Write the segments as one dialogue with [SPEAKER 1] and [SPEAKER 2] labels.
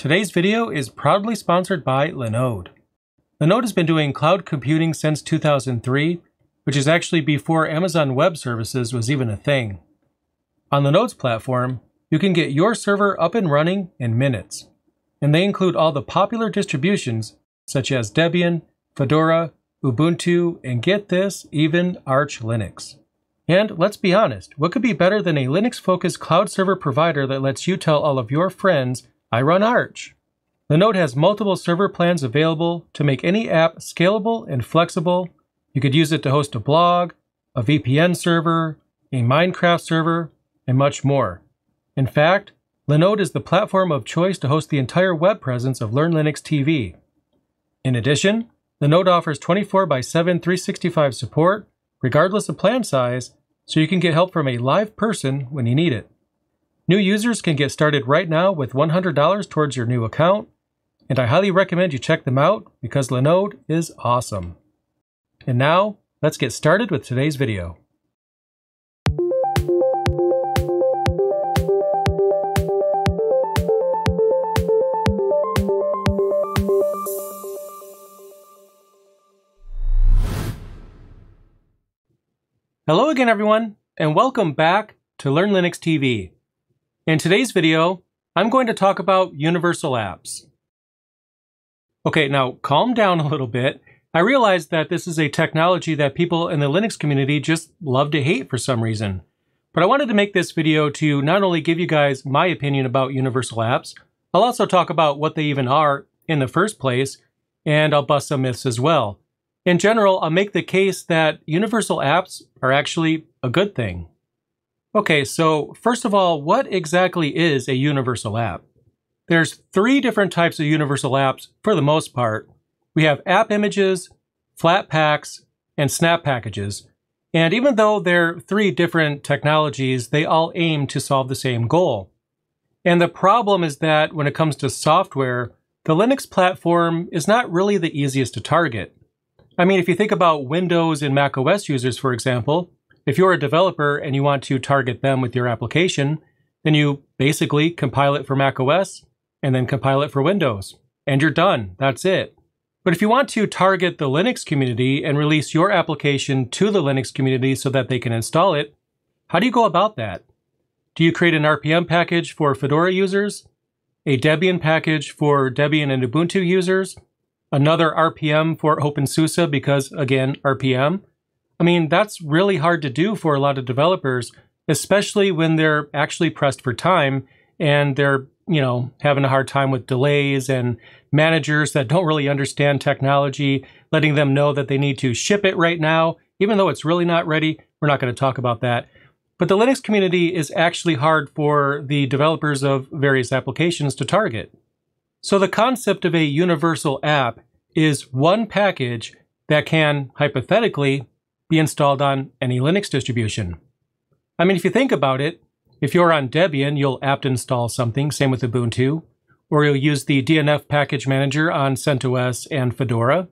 [SPEAKER 1] Today's video is proudly sponsored by Linode. Linode has been doing cloud computing since 2003, which is actually before Amazon Web Services was even a thing. On Linode's platform, you can get your server up and running in minutes, and they include all the popular distributions such as Debian, Fedora, Ubuntu, and get this, even Arch Linux. And let's be honest, what could be better than a Linux focused cloud server provider that lets you tell all of your friends I run Arch. The node has multiple server plans available to make any app scalable and flexible. You could use it to host a blog, a VPN server, a Minecraft server, and much more. In fact, Linode is the platform of choice to host the entire web presence of Learn Linux TV. In addition, Linode offers 24 by 7 365 support, regardless of plan size, so you can get help from a live person when you need it. New users can get started right now with $100 towards your new account, and I highly recommend you check them out because Linode is awesome. And now, let's get started with today's video. Hello again, everyone, and welcome back to Learn Linux TV. In today's video, I'm going to talk about universal apps. Okay, now calm down a little bit. I realize that this is a technology that people in the Linux community just love to hate for some reason. But I wanted to make this video to not only give you guys my opinion about universal apps, I'll also talk about what they even are in the first place, and I'll bust some myths as well. In general, I'll make the case that universal apps are actually a good thing. Okay, so first of all, what exactly is a universal app? There's three different types of universal apps for the most part. We have app images, flat packs, and snap packages. And even though they're three different technologies, they all aim to solve the same goal. And the problem is that when it comes to software, the Linux platform is not really the easiest to target. I mean, if you think about Windows and Mac OS users, for example, if you're a developer and you want to target them with your application, then you basically compile it for macOS and then compile it for Windows. And you're done. That's it. But if you want to target the Linux community and release your application to the Linux community so that they can install it, how do you go about that? Do you create an RPM package for Fedora users, a Debian package for Debian and Ubuntu users, another RPM for OpenSUSE because, again, RPM? I mean, that's really hard to do for a lot of developers, especially when they're actually pressed for time and they're, you know, having a hard time with delays and managers that don't really understand technology, letting them know that they need to ship it right now, even though it's really not ready. We're not going to talk about that. But the Linux community is actually hard for the developers of various applications to target. So the concept of a universal app is one package that can, hypothetically, be installed on any Linux distribution. I mean, if you think about it, if you're on Debian, you'll apt install something, same with Ubuntu, or you'll use the DNF package manager on CentOS and Fedora.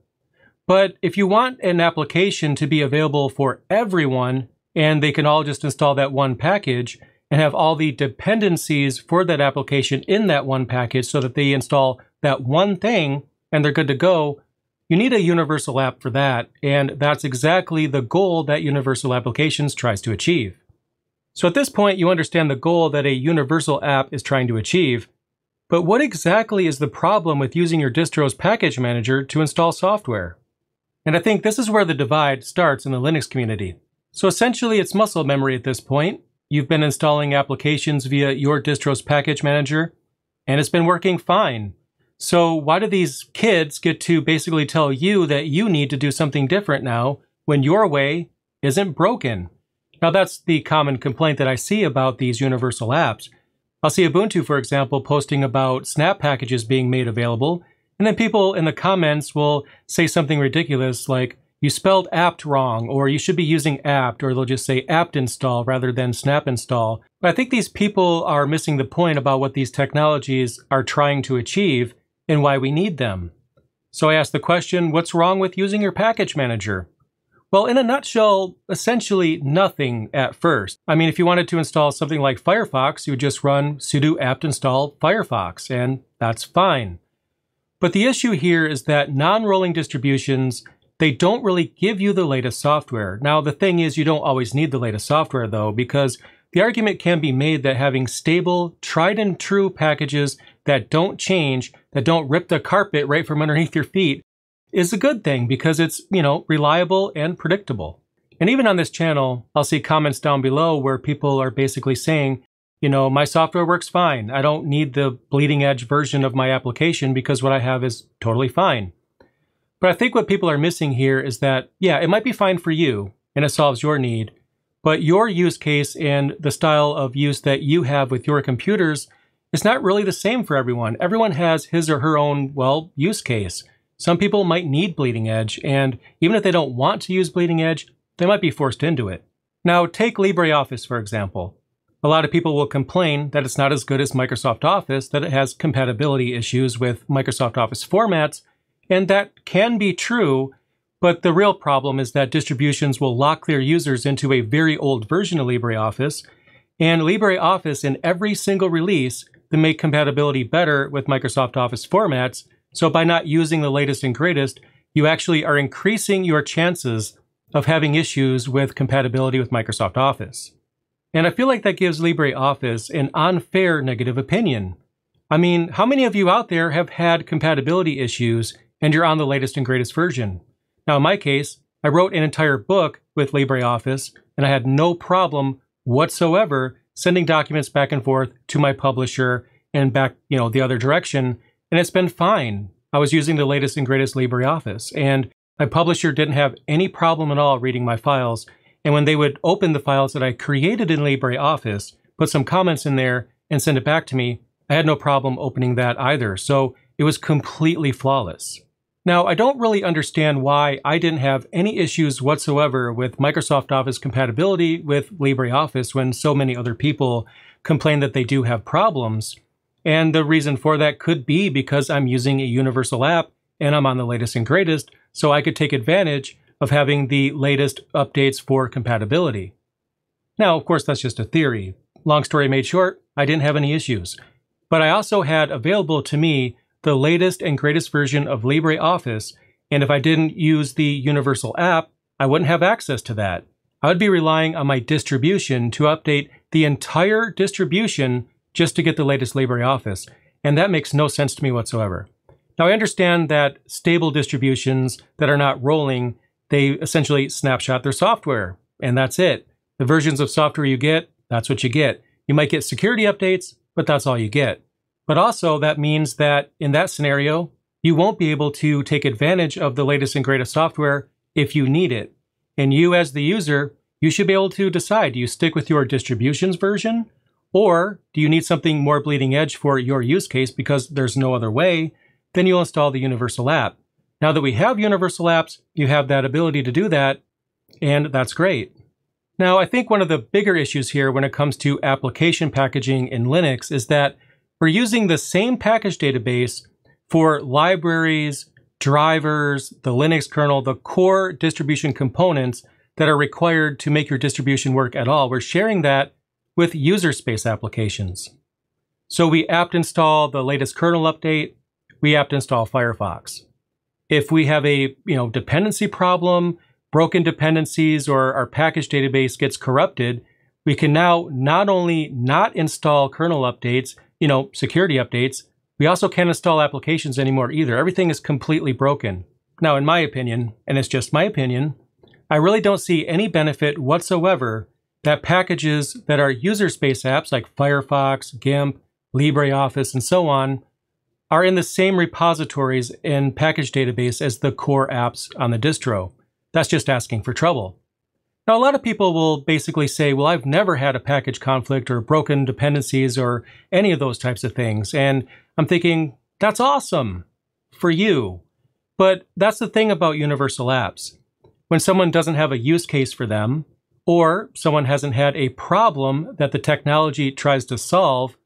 [SPEAKER 1] But if you want an application to be available for everyone and they can all just install that one package and have all the dependencies for that application in that one package so that they install that one thing and they're good to go, you need a universal app for that, and that's exactly the goal that Universal Applications tries to achieve. So at this point, you understand the goal that a universal app is trying to achieve, but what exactly is the problem with using your distro's package manager to install software? And I think this is where the divide starts in the Linux community. So essentially, it's muscle memory at this point. You've been installing applications via your distro's package manager, and it's been working fine. So why do these kids get to basically tell you that you need to do something different now when your way isn't broken? Now that's the common complaint that I see about these universal apps. I'll see Ubuntu, for example, posting about snap packages being made available, and then people in the comments will say something ridiculous like, you spelled apt wrong, or you should be using apt, or they'll just say apt install rather than snap install. But I think these people are missing the point about what these technologies are trying to achieve and why we need them. So I asked the question what's wrong with using your package manager? Well, in a nutshell, essentially nothing at first. I mean, if you wanted to install something like Firefox, you would just run sudo apt install firefox, and that's fine. But the issue here is that non-rolling distributions, they don't really give you the latest software. Now, the thing is, you don't always need the latest software, though, because the argument can be made that having stable, tried and true packages that don't change, that don't rip the carpet right from underneath your feet, is a good thing because it's, you know, reliable and predictable. And even on this channel, I'll see comments down below where people are basically saying, you know, my software works fine. I don't need the bleeding edge version of my application because what I have is totally fine. But I think what people are missing here is that, yeah, it might be fine for you and it solves your need, but your use case and the style of use that you have with your computers is not really the same for everyone. Everyone has his or her own, well, use case. Some people might need Bleeding Edge, and even if they don't want to use Bleeding Edge, they might be forced into it. Now, take LibreOffice, for example. A lot of people will complain that it's not as good as Microsoft Office, that it has compatibility issues with Microsoft Office formats, and that can be true but the real problem is that distributions will lock their users into a very old version of LibreOffice, and LibreOffice in every single release they make compatibility better with Microsoft Office formats. So by not using the latest and greatest, you actually are increasing your chances of having issues with compatibility with Microsoft Office. And I feel like that gives LibreOffice an unfair negative opinion. I mean, how many of you out there have had compatibility issues and you're on the latest and greatest version? Now, in my case, I wrote an entire book with LibreOffice, and I had no problem whatsoever sending documents back and forth to my publisher and back, you know, the other direction, and it's been fine. I was using the latest and greatest LibreOffice, and my publisher didn't have any problem at all reading my files. And when they would open the files that I created in LibreOffice, put some comments in there, and send it back to me, I had no problem opening that either. So it was completely flawless. Now, I don't really understand why I didn't have any issues whatsoever with Microsoft Office compatibility with LibreOffice when so many other people complain that they do have problems. And the reason for that could be because I'm using a universal app and I'm on the latest and greatest, so I could take advantage of having the latest updates for compatibility. Now, of course, that's just a theory. Long story made short, I didn't have any issues. But I also had available to me the latest and greatest version of LibreOffice, and if I didn't use the Universal app, I wouldn't have access to that. I would be relying on my distribution to update the entire distribution just to get the latest LibreOffice, and that makes no sense to me whatsoever. Now, I understand that stable distributions that are not rolling, they essentially snapshot their software, and that's it. The versions of software you get, that's what you get. You might get security updates, but that's all you get. But also that means that in that scenario, you won't be able to take advantage of the latest and greatest software if you need it. And you as the user, you should be able to decide, do you stick with your distributions version or do you need something more bleeding edge for your use case because there's no other way? Then you'll install the universal app. Now that we have universal apps, you have that ability to do that, and that's great. Now, I think one of the bigger issues here when it comes to application packaging in Linux is that we're using the same package database for libraries, drivers, the Linux kernel, the core distribution components that are required to make your distribution work at all. We're sharing that with user space applications. So we apt install the latest kernel update, we apt install Firefox. If we have a you know dependency problem, broken dependencies, or our package database gets corrupted, we can now not only not install kernel updates, you know, security updates, we also can't install applications anymore either. Everything is completely broken. Now, in my opinion, and it's just my opinion, I really don't see any benefit whatsoever that packages that are user space apps like Firefox, GIMP, LibreOffice, and so on are in the same repositories and package database as the core apps on the distro. That's just asking for trouble. Now, a lot of people will basically say, well, I've never had a package conflict or broken dependencies or any of those types of things. And I'm thinking, that's awesome for you. But that's the thing about universal apps. When someone doesn't have a use case for them, or someone hasn't had a problem that the technology tries to solve,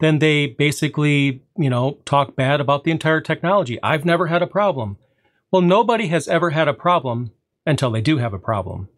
[SPEAKER 1] then they basically, you know, talk bad about the entire technology. I've never had a problem. Well, nobody has ever had a problem until they do have a problem.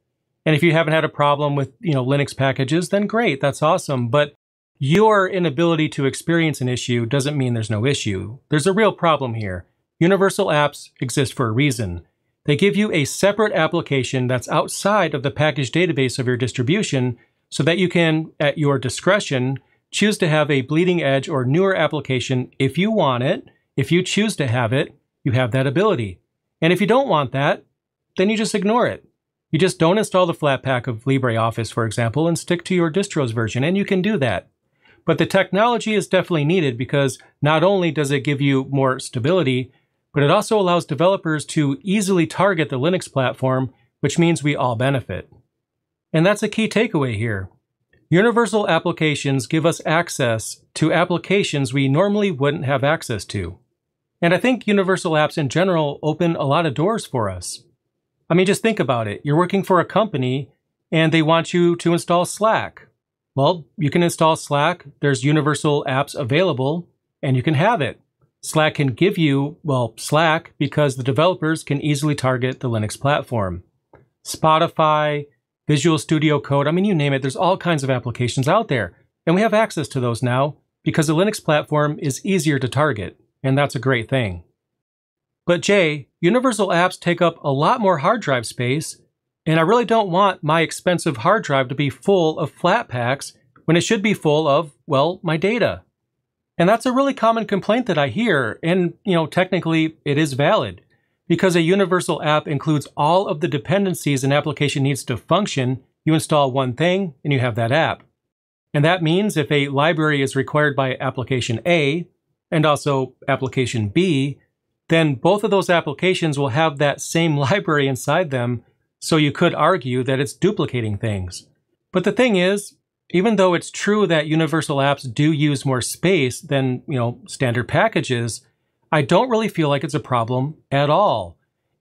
[SPEAKER 1] And if you haven't had a problem with, you know, Linux packages, then great, that's awesome. But your inability to experience an issue doesn't mean there's no issue. There's a real problem here. Universal apps exist for a reason. They give you a separate application that's outside of the package database of your distribution so that you can, at your discretion, choose to have a bleeding edge or newer application if you want it. If you choose to have it, you have that ability. And if you don't want that, then you just ignore it. You just don't install the Flatpak of LibreOffice, for example, and stick to your distro's version, and you can do that. But the technology is definitely needed because not only does it give you more stability, but it also allows developers to easily target the Linux platform, which means we all benefit. And that's a key takeaway here. Universal applications give us access to applications we normally wouldn't have access to. And I think universal apps in general open a lot of doors for us. I mean, just think about it. You're working for a company and they want you to install Slack. Well, you can install Slack. There's universal apps available and you can have it. Slack can give you, well, Slack because the developers can easily target the Linux platform. Spotify, Visual Studio Code, I mean, you name it, there's all kinds of applications out there. And we have access to those now because the Linux platform is easier to target. And that's a great thing. But Jay, universal apps take up a lot more hard drive space, and I really don't want my expensive hard drive to be full of flat packs when it should be full of, well, my data. And that's a really common complaint that I hear, and you know, technically it is valid. Because a universal app includes all of the dependencies an application needs to function, you install one thing and you have that app. And that means if a library is required by application A and also application B, then both of those applications will have that same library inside them, so you could argue that it's duplicating things. But the thing is, even though it's true that universal apps do use more space than, you know, standard packages, I don't really feel like it's a problem at all.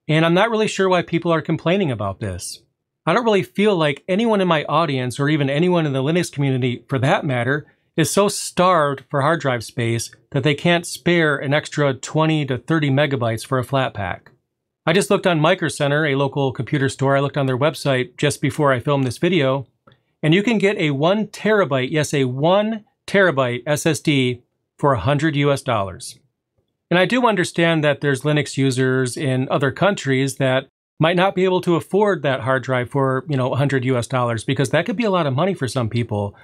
[SPEAKER 1] And I'm not really sure why people are complaining about this. I don't really feel like anyone in my audience, or even anyone in the Linux community for that matter, is so starved for hard drive space that they can't spare an extra 20 to 30 megabytes for a flat pack. I just looked on Micro Center, a local computer store. I looked on their website just before I filmed this video, and you can get a one terabyte, yes, a one terabyte SSD for 100 US dollars. And I do understand that there's Linux users in other countries that might not be able to afford that hard drive for, you know, 100 US dollars because that could be a lot of money for some people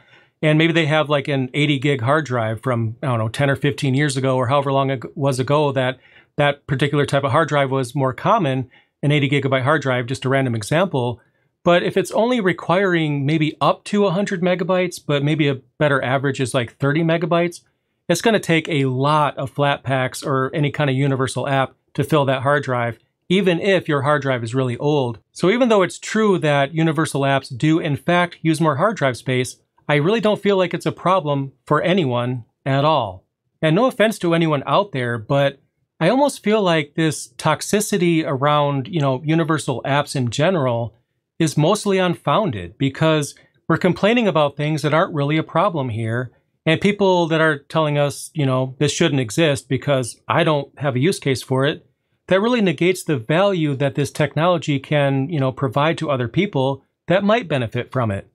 [SPEAKER 1] and maybe they have like an 80 gig hard drive from I don't know 10 or 15 years ago or however long it was ago that that particular type of hard drive was more common an 80 gigabyte hard drive just a random example but if it's only requiring maybe up to 100 megabytes but maybe a better average is like 30 megabytes it's going to take a lot of flat packs or any kind of universal app to fill that hard drive even if your hard drive is really old. So even though it's true that universal apps do in fact use more hard drive space, I really don't feel like it's a problem for anyone at all. And no offense to anyone out there, but I almost feel like this toxicity around, you know, universal apps in general is mostly unfounded because we're complaining about things that aren't really a problem here. And people that are telling us, you know, this shouldn't exist because I don't have a use case for it, that really negates the value that this technology can, you know, provide to other people that might benefit from it.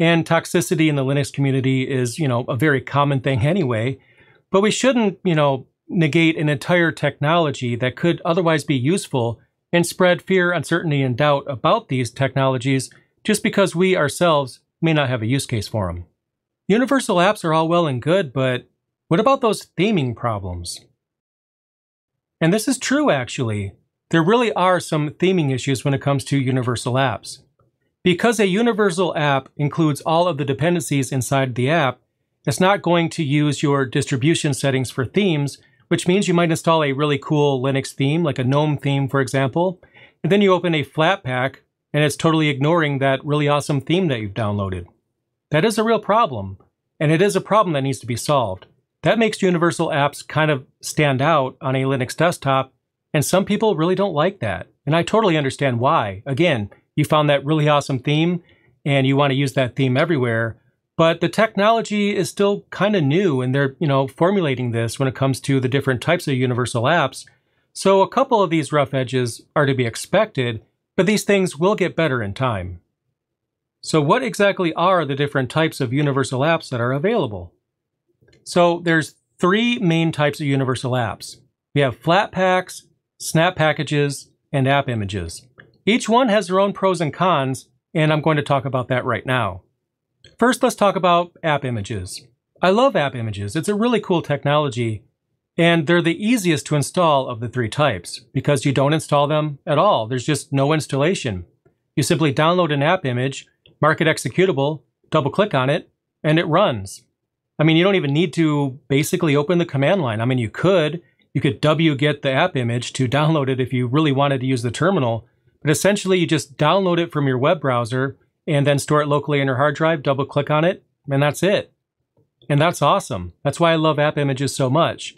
[SPEAKER 1] And toxicity in the Linux community is, you know, a very common thing anyway. But we shouldn't, you know, negate an entire technology that could otherwise be useful and spread fear, uncertainty, and doubt about these technologies just because we ourselves may not have a use case for them. Universal apps are all well and good, but what about those theming problems? And this is true, actually. There really are some theming issues when it comes to universal apps. Because a universal app includes all of the dependencies inside the app, it's not going to use your distribution settings for themes, which means you might install a really cool Linux theme, like a GNOME theme, for example, and then you open a Flatpak, and it's totally ignoring that really awesome theme that you've downloaded. That is a real problem, and it is a problem that needs to be solved. That makes universal apps kind of stand out on a Linux desktop, and some people really don't like that. And I totally understand why. Again, you found that really awesome theme and you want to use that theme everywhere. But the technology is still kind of new and they're, you know, formulating this when it comes to the different types of universal apps. So a couple of these rough edges are to be expected, but these things will get better in time. So what exactly are the different types of universal apps that are available? So there's three main types of universal apps. We have flat packs, snap packages, and app images. Each one has their own pros and cons, and I'm going to talk about that right now. First, let's talk about app images. I love app images. It's a really cool technology, and they're the easiest to install of the three types because you don't install them at all. There's just no installation. You simply download an app image, mark it executable, double click on it, and it runs. I mean, you don't even need to basically open the command line. I mean, you could. You could wget the app image to download it if you really wanted to use the terminal, but essentially, you just download it from your web browser and then store it locally on your hard drive, double click on it, and that's it. And that's awesome. That's why I love app images so much.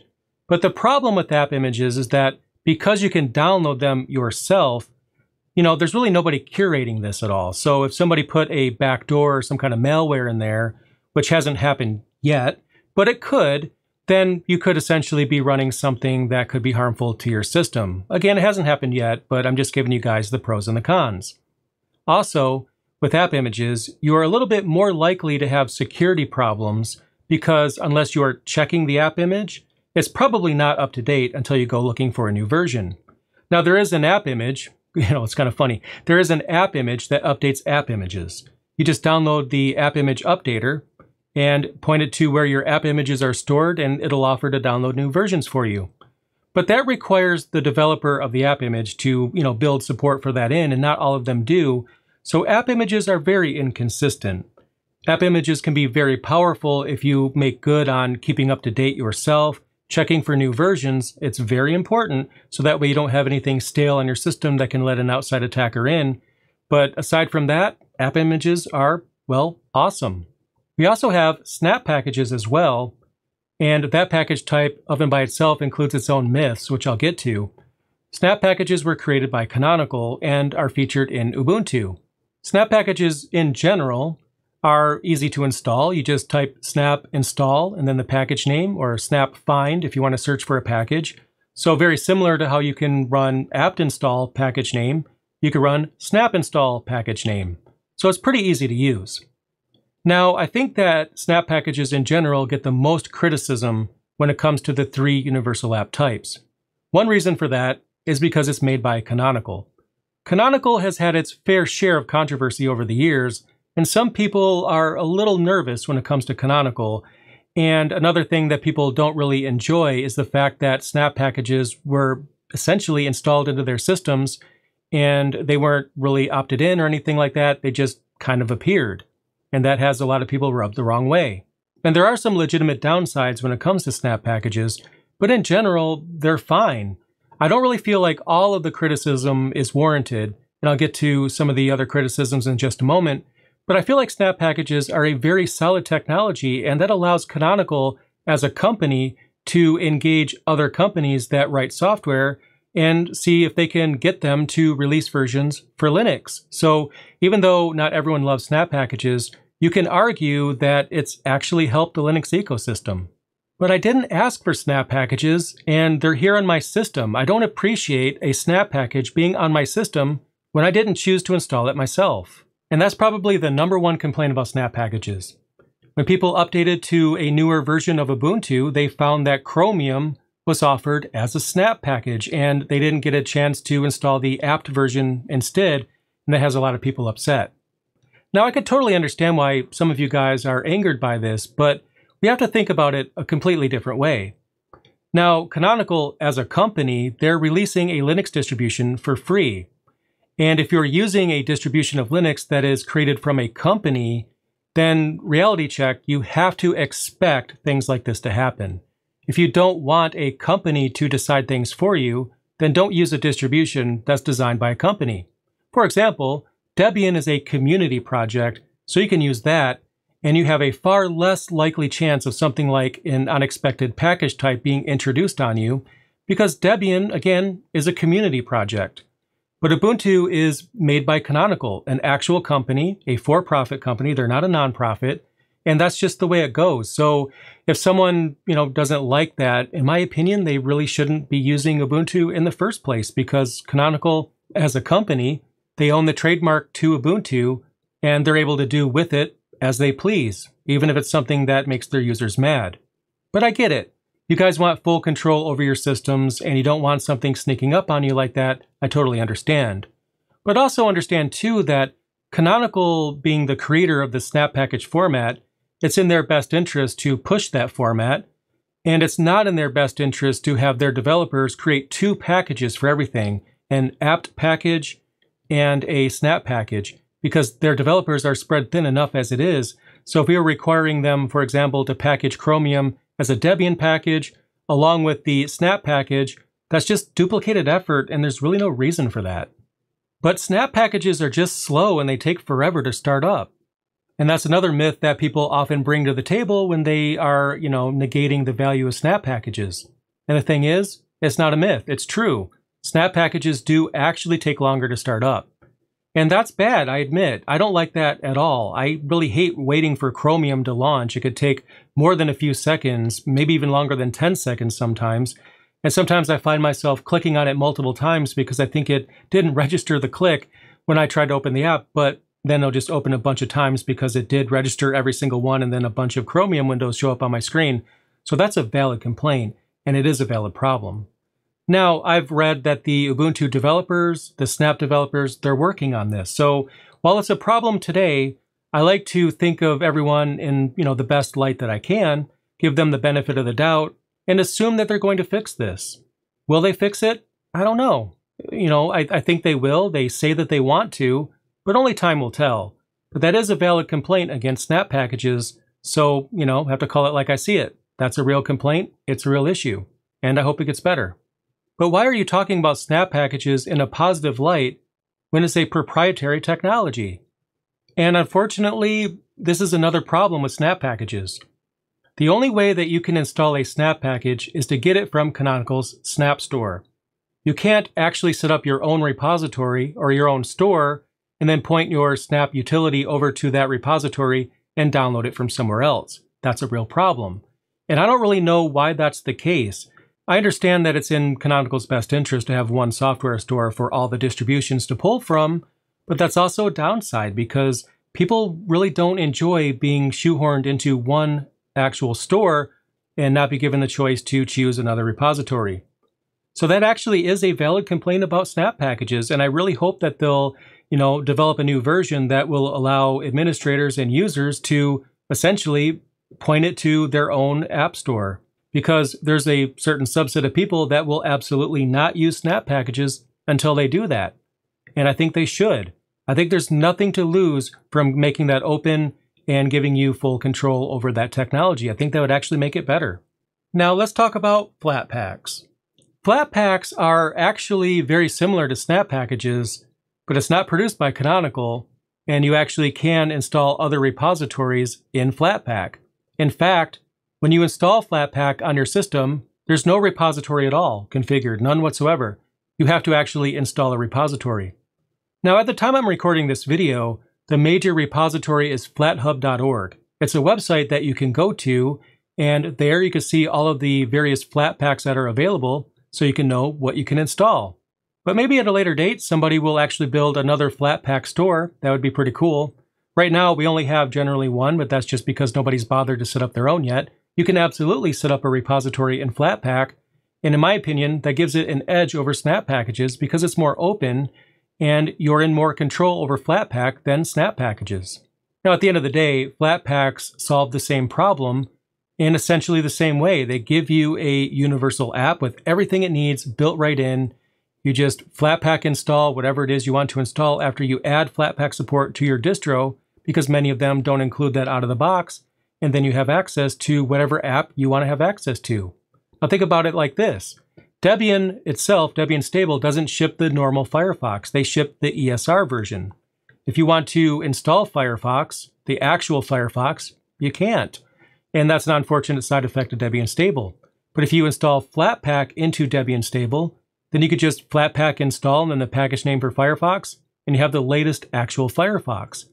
[SPEAKER 1] But the problem with app images is that because you can download them yourself, you know, there's really nobody curating this at all. So if somebody put a backdoor or some kind of malware in there, which hasn't happened yet, but it could, then you could essentially be running something that could be harmful to your system. Again, it hasn't happened yet, but I'm just giving you guys the pros and the cons. Also, with app images, you are a little bit more likely to have security problems because unless you are checking the app image, it's probably not up to date until you go looking for a new version. Now, there is an app image, you know, it's kind of funny. There is an app image that updates app images. You just download the app image updater, and point it to where your app images are stored and it'll offer to download new versions for you. But that requires the developer of the app image to, you know, build support for that in and not all of them do. So app images are very inconsistent. App images can be very powerful if you make good on keeping up to date yourself, checking for new versions. It's very important so that way you don't have anything stale on your system that can let an outside attacker in. But aside from that, app images are, well, awesome. We also have snap packages as well, and that package type of and by itself includes its own myths, which I'll get to. Snap packages were created by Canonical and are featured in Ubuntu. Snap packages in general are easy to install. You just type snap install and then the package name or snap find if you want to search for a package. So very similar to how you can run apt install package name, you can run snap install package name. So it's pretty easy to use. Now, I think that snap packages in general get the most criticism when it comes to the three universal app types. One reason for that is because it's made by Canonical. Canonical has had its fair share of controversy over the years, and some people are a little nervous when it comes to Canonical. And another thing that people don't really enjoy is the fact that snap packages were essentially installed into their systems and they weren't really opted in or anything like that. They just kind of appeared and that has a lot of people rubbed the wrong way. And there are some legitimate downsides when it comes to snap packages, but in general, they're fine. I don't really feel like all of the criticism is warranted, and I'll get to some of the other criticisms in just a moment, but I feel like snap packages are a very solid technology, and that allows Canonical as a company to engage other companies that write software and see if they can get them to release versions for Linux. So even though not everyone loves snap packages, you can argue that it's actually helped the Linux ecosystem. But I didn't ask for snap packages, and they're here on my system. I don't appreciate a snap package being on my system when I didn't choose to install it myself. And that's probably the number one complaint about snap packages. When people updated to a newer version of Ubuntu, they found that Chromium was offered as a snap package, and they didn't get a chance to install the apt version instead, and that has a lot of people upset. Now, I could totally understand why some of you guys are angered by this, but we have to think about it a completely different way. Now, Canonical, as a company, they're releasing a Linux distribution for free. And if you're using a distribution of Linux that is created from a company, then reality check, you have to expect things like this to happen. If you don't want a company to decide things for you, then don't use a distribution that's designed by a company. For example, Debian is a community project, so you can use that, and you have a far less likely chance of something like an unexpected package type being introduced on you, because Debian, again, is a community project. But Ubuntu is made by Canonical, an actual company, a for profit company. They're not a nonprofit. And that's just the way it goes. So if someone, you know, doesn't like that, in my opinion, they really shouldn't be using Ubuntu in the first place because Canonical as a company they own the trademark to Ubuntu and they're able to do with it as they please, even if it's something that makes their users mad. But I get it. You guys want full control over your systems and you don't want something sneaking up on you like that. I totally understand. But also understand too that Canonical being the creator of the snap package format, it's in their best interest to push that format. And it's not in their best interest to have their developers create two packages for everything an apt package and a snap package because their developers are spread thin enough as it is. So if we are requiring them, for example, to package Chromium as a Debian package along with the snap package, that's just duplicated effort and there's really no reason for that. But snap packages are just slow and they take forever to start up. And that's another myth that people often bring to the table when they are, you know, negating the value of snap packages. And the thing is, it's not a myth, it's true. Snap packages do actually take longer to start up. And that's bad, I admit. I don't like that at all. I really hate waiting for Chromium to launch. It could take more than a few seconds, maybe even longer than 10 seconds sometimes. And sometimes I find myself clicking on it multiple times because I think it didn't register the click when I tried to open the app, but then it'll just open a bunch of times because it did register every single one and then a bunch of Chromium windows show up on my screen. So that's a valid complaint, and it is a valid problem. Now, I've read that the Ubuntu developers, the Snap developers, they're working on this. So while it's a problem today, I like to think of everyone in, you know, the best light that I can, give them the benefit of the doubt, and assume that they're going to fix this. Will they fix it? I don't know. You know, I, I think they will. They say that they want to, but only time will tell. But that is a valid complaint against Snap packages. So, you know, have to call it like I see it. That's a real complaint. It's a real issue. And I hope it gets better. But why are you talking about Snap packages in a positive light when it's a proprietary technology? And unfortunately, this is another problem with Snap packages. The only way that you can install a Snap package is to get it from Canonical's Snap Store. You can't actually set up your own repository or your own store and then point your Snap utility over to that repository and download it from somewhere else. That's a real problem. And I don't really know why that's the case. I understand that it's in Canonical's best interest to have one software store for all the distributions to pull from, but that's also a downside because people really don't enjoy being shoehorned into one actual store and not be given the choice to choose another repository. So that actually is a valid complaint about snap packages, and I really hope that they'll, you know, develop a new version that will allow administrators and users to essentially point it to their own app store because there's a certain subset of people that will absolutely not use snap packages until they do that. And I think they should. I think there's nothing to lose from making that open and giving you full control over that technology. I think that would actually make it better. Now let's talk about flat packs. Flat packs are actually very similar to snap packages, but it's not produced by Canonical, and you actually can install other repositories in Flatpak. In fact, when you install Flatpak on your system, there's no repository at all configured, none whatsoever. You have to actually install a repository. Now, at the time I'm recording this video, the major repository is flathub.org. It's a website that you can go to, and there you can see all of the various Flatpaks that are available so you can know what you can install. But maybe at a later date, somebody will actually build another Flatpak store. That would be pretty cool. Right now, we only have generally one, but that's just because nobody's bothered to set up their own yet. You can absolutely set up a repository in Flatpak, and in my opinion, that gives it an edge over Snap packages because it's more open and you're in more control over Flatpak than Snap packages. Now, at the end of the day, Flatpaks solve the same problem in essentially the same way. They give you a universal app with everything it needs built right in. You just Flatpak install whatever it is you want to install after you add Flatpak support to your distro, because many of them don't include that out of the box and then you have access to whatever app you want to have access to. Now think about it like this. Debian itself, Debian Stable, doesn't ship the normal Firefox. They ship the ESR version. If you want to install Firefox, the actual Firefox, you can't. And that's an unfortunate side effect of Debian Stable. But if you install Flatpak into Debian Stable, then you could just Flatpak install and then the package name for Firefox, and you have the latest actual Firefox.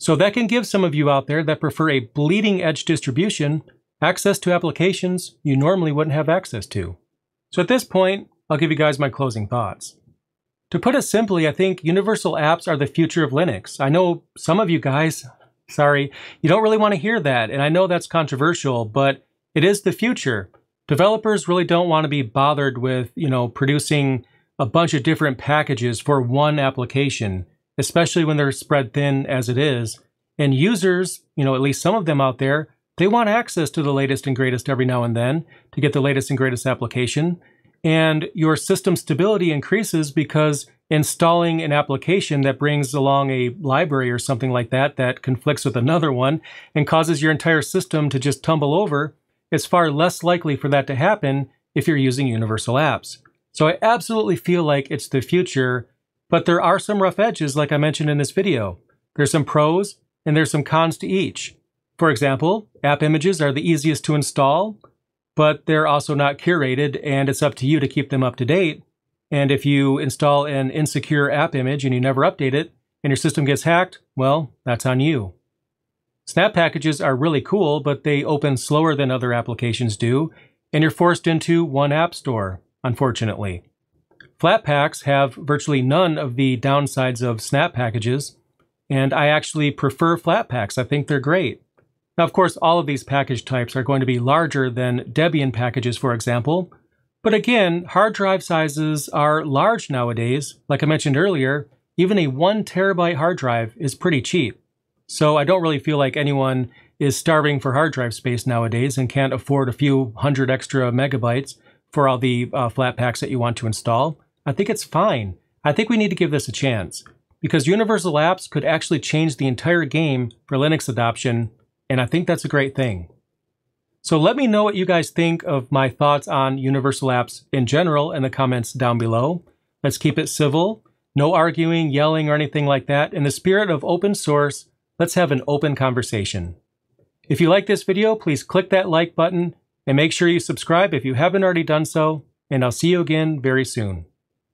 [SPEAKER 1] So that can give some of you out there that prefer a bleeding edge distribution access to applications you normally wouldn't have access to. So at this point, I'll give you guys my closing thoughts. To put it simply, I think universal apps are the future of Linux. I know some of you guys, sorry, you don't really want to hear that, and I know that's controversial, but it is the future. Developers really don't want to be bothered with, you know, producing a bunch of different packages for one application especially when they're spread thin as it is. And users, you know, at least some of them out there, they want access to the latest and greatest every now and then to get the latest and greatest application. And your system stability increases because installing an application that brings along a library or something like that that conflicts with another one and causes your entire system to just tumble over, it's far less likely for that to happen if you're using universal apps. So I absolutely feel like it's the future but there are some rough edges, like I mentioned in this video. There's some pros and there's some cons to each. For example, app images are the easiest to install, but they're also not curated, and it's up to you to keep them up to date. And if you install an insecure app image and you never update it, and your system gets hacked, well, that's on you. Snap packages are really cool, but they open slower than other applications do, and you're forced into one app store, unfortunately. Flat packs have virtually none of the downsides of snap packages, and I actually prefer flat packs. I think they're great. Now, of course, all of these package types are going to be larger than Debian packages, for example. But again, hard drive sizes are large nowadays. Like I mentioned earlier, even a one terabyte hard drive is pretty cheap. So I don't really feel like anyone is starving for hard drive space nowadays and can't afford a few hundred extra megabytes for all the uh, flat packs that you want to install. I think it's fine. I think we need to give this a chance because Universal Apps could actually change the entire game for Linux adoption, and I think that's a great thing. So let me know what you guys think of my thoughts on Universal Apps in general in the comments down below. Let's keep it civil, no arguing, yelling, or anything like that. In the spirit of open source, let's have an open conversation. If you like this video, please click that like button and make sure you subscribe if you haven't already done so, and I'll see you again very soon.